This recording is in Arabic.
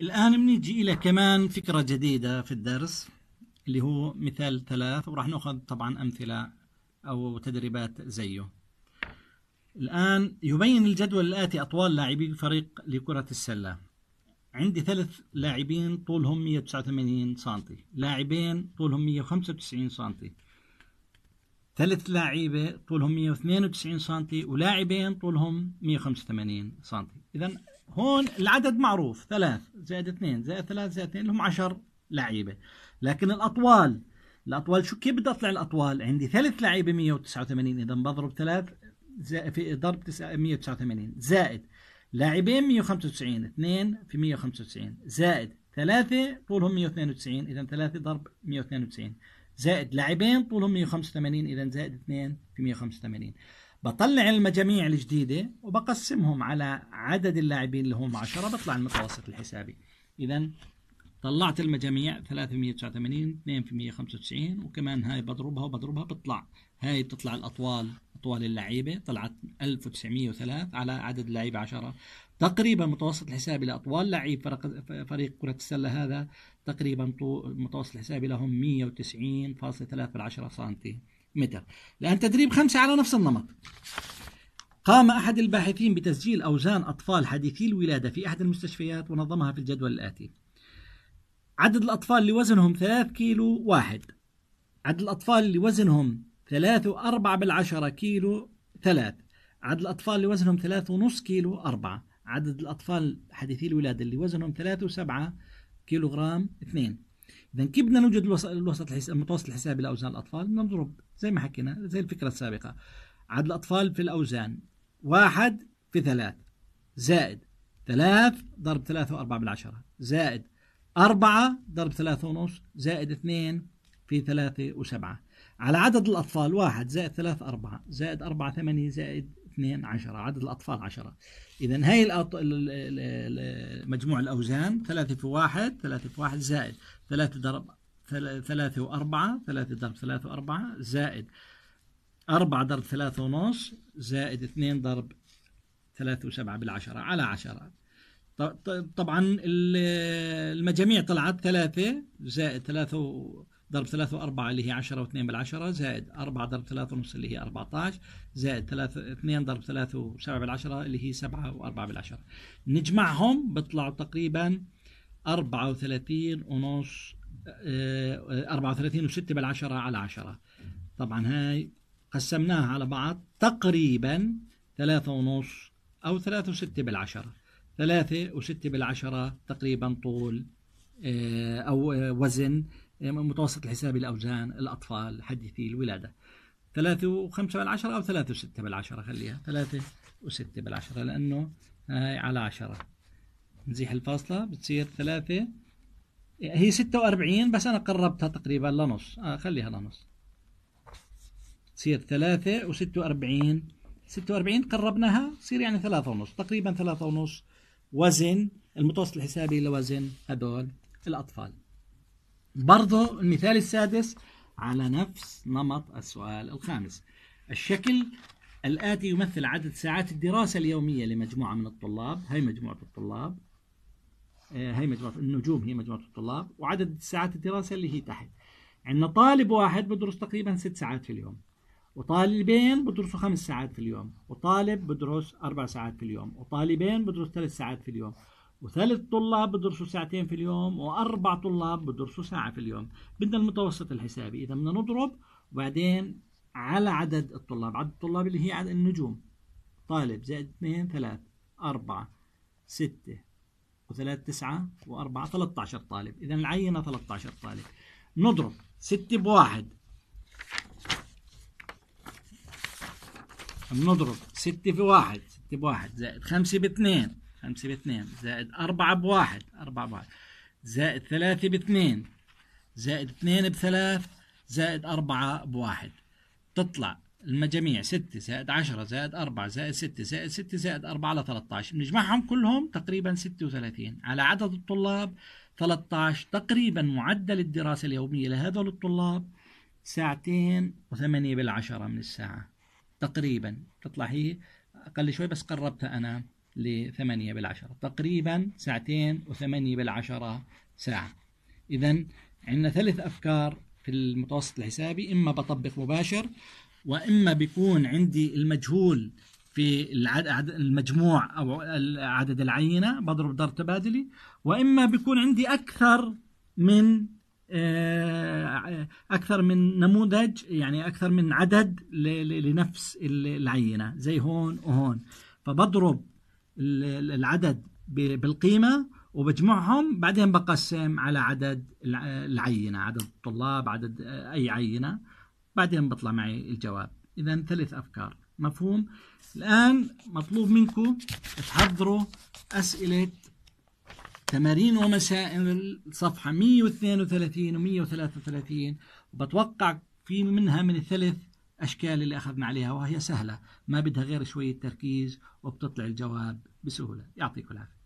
الآن بنيجي إلى كمان فكرة جديدة في الدرس اللي هو مثال ثلاث وراح نأخذ طبعا أمثلة أو تدريبات زيه الآن يبين الجدول الآتي أطوال لاعبي الفريق لكرة السلة عندي ثلاث لاعبين طولهم 189 سم لاعبين طولهم 195 سم ثلاث لاعيبة طولهم 192 سم ولاعبين طولهم 185 سم إذا هون العدد معروف ثلاث زائد اثنين زائد ثلاث زائد اثنين لهم عشر لعيبة لكن الأطوال الأطوال شو كيف بدي أطلع الأطوال عندي ثلاث لعيبة 189 إذا بضرب ثلاث زائد في ضرب 189 زائد لاعبين 195 2 في 195 زائد ثلاثة طولهم 192 إذا ثلاثة ضرب 192 زائد لاعبين طولهم 185 إذا زائد 2 في 185 بطلع المجاميع الجديده وبقسمهم على عدد اللاعبين اللي هم 10 بطلع المتوسط الحسابي اذا طلعت المجاميع 389 2% 195 وكمان هاي بضربها وبضربها بطلع هاي بتطلع الاطوال اطوال اللعيبه طلعت 1903 على عدد اللعيبه 10 تقريبا متوسط الحسابي لاطوال لعيب فرق فريق كره السله هذا تقريبا متوسط الحسابي لهم 190.3 سم سنتي متر لأن تدريب خمسة على نفس النمط قام أحد الباحثين بتسجيل أوزان أطفال حديثي الولادة في أحد المستشفيات ونظمها في الجدول الآتي عدد الأطفال اللي وزنهم 3 كيلو واحد عدد الأطفال اللي وزنهم 3 و4 بالعشرة كيلو ثلاث عدد الأطفال اللي وزنهم 3.5 كيلو أربعة عدد الأطفال حديثي الولادة اللي وزنهم 3 و7 كيلوغرام 2 إذا كيف بدنا نوجد الوسط المتوسط الحسابي لأوزان الأطفال؟ بدنا نضرب زي ما حكينا زي الفكرة السابقة عدد الأطفال في الأوزان واحد في ثلاث زائد ثلاث ضرب ثلاثة وأربعة بالعشرة زائد أربعة ضرب ثلاثة ونص زائد اثنين في ثلاثة وسبعة على عدد الأطفال واحد زائد ثلاثة أربعة زائد أربعة ثمانية زائد اثنين عشرة عدد الأطفال عشرة إذا هاي الأط... مجموع الأوزان ثلاثة في واحد ثلاثة في واحد زائد ثلاثة ضرب ثلاثة وأربعة ثلاثة ضرب ثلاثة وأربعة زائد أربعة ضرب ثلاثة ونص زائد اثنين ضرب ثلاثة وسبعة بالعشرة على عشرة طبعا المجاميع طلعت ثلاثة زائد ثلاثة ضرب 3 و4 اللي هي 10 و2 بالعشرة زائد 4 ضرب 3 ونص اللي هي 14 زائد 3 2 ضرب 3 و7 بالعشرة اللي هي 7 و4 بالعشرة نجمعهم بيطلعوا تقريبا 34 ونص 34 آه، و6 بالعشرة على 10 طبعا هاي قسمناها على بعض تقريبا 3 ونص أو 3 و6 بالعشرة 3 و6 بالعشرة تقريبا طول آه، أو آه، وزن يعني متوسط الحساب الأوزان الأطفال حديثي الولادة ثلاثة وخمسة بالعشرة أو ثلاثة وستة بالعشرة خليها ثلاثة وستة بالعشرة لأنه هاي على عشرة نزيح الفاصلة بتصير ثلاثة هي ستة وأربعين بس أنا قربتها تقريبا لنص آه خليها لنص تصير ثلاثة وستة وأربعين ستة وأربعين قربناها تصير يعني ثلاثة ونص تقريبا ثلاثة ونص وزن المتوسط الحسابي لوزن هدول الأطفال برضه المثال السادس على نفس نمط السؤال الخامس الشكل الآتي يمثل عدد ساعات الدراسة اليومية لمجموعة من الطلاب هي مجموعة الطلاب هي آه، مجموعة النجوم هي مجموعة الطلاب وعدد ساعات الدراسة اللي هي تحت عندنا طالب واحد بدرس تقريبا ست ساعات في اليوم وطالبين بدرسوا خمس ساعات في اليوم وطالب بدرس أربع ساعات في اليوم وطالبين بدرس ثلاث ساعات في اليوم وثلاث طلاب بدرسوا ساعتين في اليوم وأربع طلاب بدرسوا ساعة في اليوم بدنا المتوسط الحسابي إذا بدنا نضرب وبعدين على عدد الطلاب عدد الطلاب اللي هي عدد النجوم طالب زائد اثنين ثلاث أربعة ستة وثلاث تسعة وأربعة 13 طالب إذا العينة 13 طالب نضرب ستة بواحد بنضرب ستة في 6 ستة بواحد زائد خمسة 2 5 باثنين زائد 4 بواحد 4 بواحد زائد 3 باثنين زائد 2 بثلاث زائد 4 بواحد تطلع المجاميع 6 زائد 10 زائد 4 زائد 6 زائد 6 زائد 4 على 13 بنجمعهم كلهم تقريبا 36 على عدد الطلاب 13 تقريبا معدل الدراسة اليومية لهذول الطلاب ساعتين وثمانية بالعشرة من الساعة تقريبا تطلع هي أقل شوي بس قربتها أنا لثمانية بالعشرة تقريبا ساعتين وثمانية بالعشرة ساعة إذا عندنا ثلاث أفكار في المتوسط الحسابي إما بطبق مباشر وإما بيكون عندي المجهول في العدد المجموع أو عدد العينة بضرب ضرب تبادلي وإما بيكون عندي أكثر من آه، أكثر من نموذج يعني أكثر من عدد لنفس العينة زي هون وهون فبضرب العدد بالقيمه وبجمعهم بعدين بقسم على عدد العينه عدد الطلاب عدد اي عينه بعدين بطلع معي الجواب اذا ثلاث افكار مفهوم الان مطلوب منكم تحضروا اسئله تمارين ومسائل صفحة 132 و 133 وبتوقع في منها من الثلاث أشكال اللي أخذنا عليها وهي سهلة ما بدها غير شوية تركيز وبتطلع الجواب بسهولة يعطيكم العافية